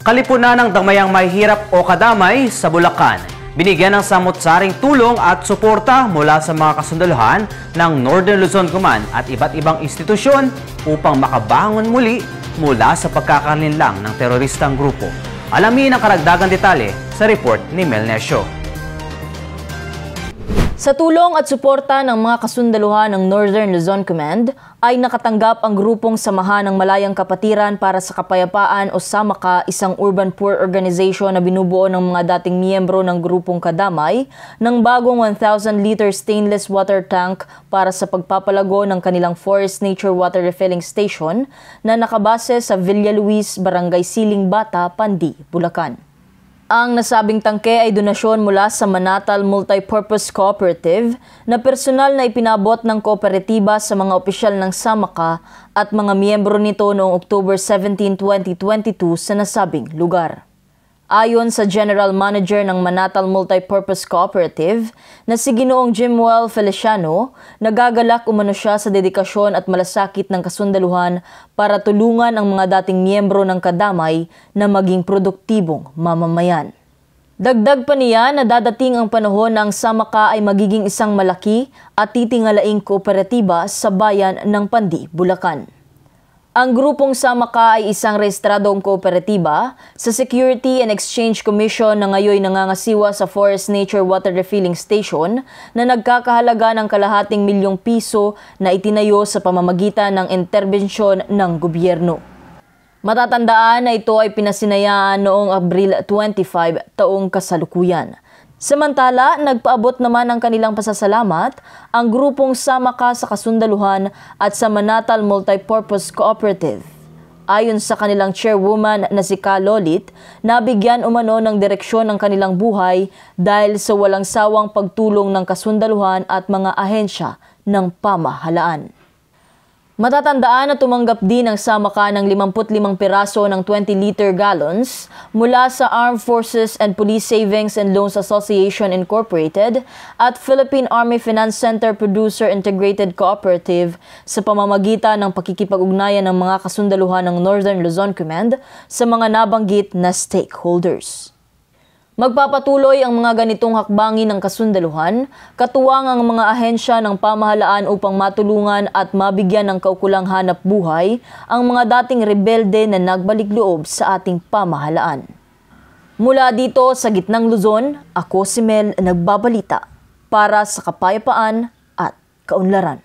Kalipunan ng damayang mahihirap o kadamay sa Bulacan. Binigyan ng samot-saring tulong at suporta mula sa mga kasundaluhan ng Northern Luzon Command at iba't ibang institusyon upang makabangon muli mula sa pagkakalinlang ng teroristang grupo. Alamin ang karagdagang detalye sa report ni Mel Nesho. Sa tulong at suporta ng mga kasundaluhan ng Northern Luzon Command, ay nakatanggap ang grupong Samahan ng Malayang Kapatiran para sa Kapayapaan o SAMAKA, isang urban poor organization na binubuo ng mga dating miyembro ng grupong Kadamay, ng bagong 1,000-liter stainless water tank para sa pagpapalago ng kanilang Forest Nature Water Refilling Station na nakabase sa Villa Luis, Barangay Siling Bata, Pandi, Bulacan. Ang nasabing tangke ay donasyon mula sa Manatal Multipurpose Cooperative na personal na ipinabot ng kooperatiba sa mga opisyal ng Samaka at mga miyembro nito noong October 17, 2022 sa nasabing lugar. Ayon sa General Manager ng Manatal Multipurpose Cooperative na si Ginoong Jimwell Feliciano, nagagalak umano siya sa dedikasyon at malasakit ng kasundaluhan para tulungan ang mga dating miyembro ng kadamay na maging produktibong mamamayan. Dagdag pa niya na dadating ang panahon na ang Samaka ay magiging isang malaki at titingalaing kooperatiba sa bayan ng Pandi, Bulacan. Ang grupong Samaka ay isang rehistradong kooperatiba sa Security and Exchange Commission na ngayon nangangasiwa sa Forest Nature Water Refilling Station na nagkakahalaga ng kalahating milyong piso na itinayo sa pamamagitan ng interbensyon ng gobyerno. Matatandaan na ito ay pinasinayaan noong Abril 25 taong kasalukuyan. Samantala, nagpaabot naman ang kanilang pasasalamat ang grupong Samaka sa Kasundaluhan at sa Manatal Multipurpose Cooperative. Ayon sa kanilang chairwoman na si Ka Lolit, nabigyan umano ng direksyon ang kanilang buhay dahil sa walang sawang pagtulong ng kasundaluhan at mga ahensya ng pamahalaan. Matatandaan na tumanggap din ang sama ng 55 piraso ng 20-liter gallons mula sa Armed Forces and Police Savings and Loans Association Incorporated at Philippine Army Finance Center Producer Integrated Cooperative sa pamamagitan ng pakikipag-ugnayan ng mga kasundaluhan ng Northern Luzon Command sa mga nabanggit na stakeholders. Magpapatuloy ang mga ganitong hakbangin ng kasundaluhan, katuwang ang mga ahensya ng pamahalaan upang matulungan at mabigyan ng kaukulang hanap buhay ang mga dating rebelde na nagbalik loob sa ating pamahalaan. Mula dito sa gitnang Luzon, ako si Mel nagbabalita para sa kapayapaan at kaunlaran.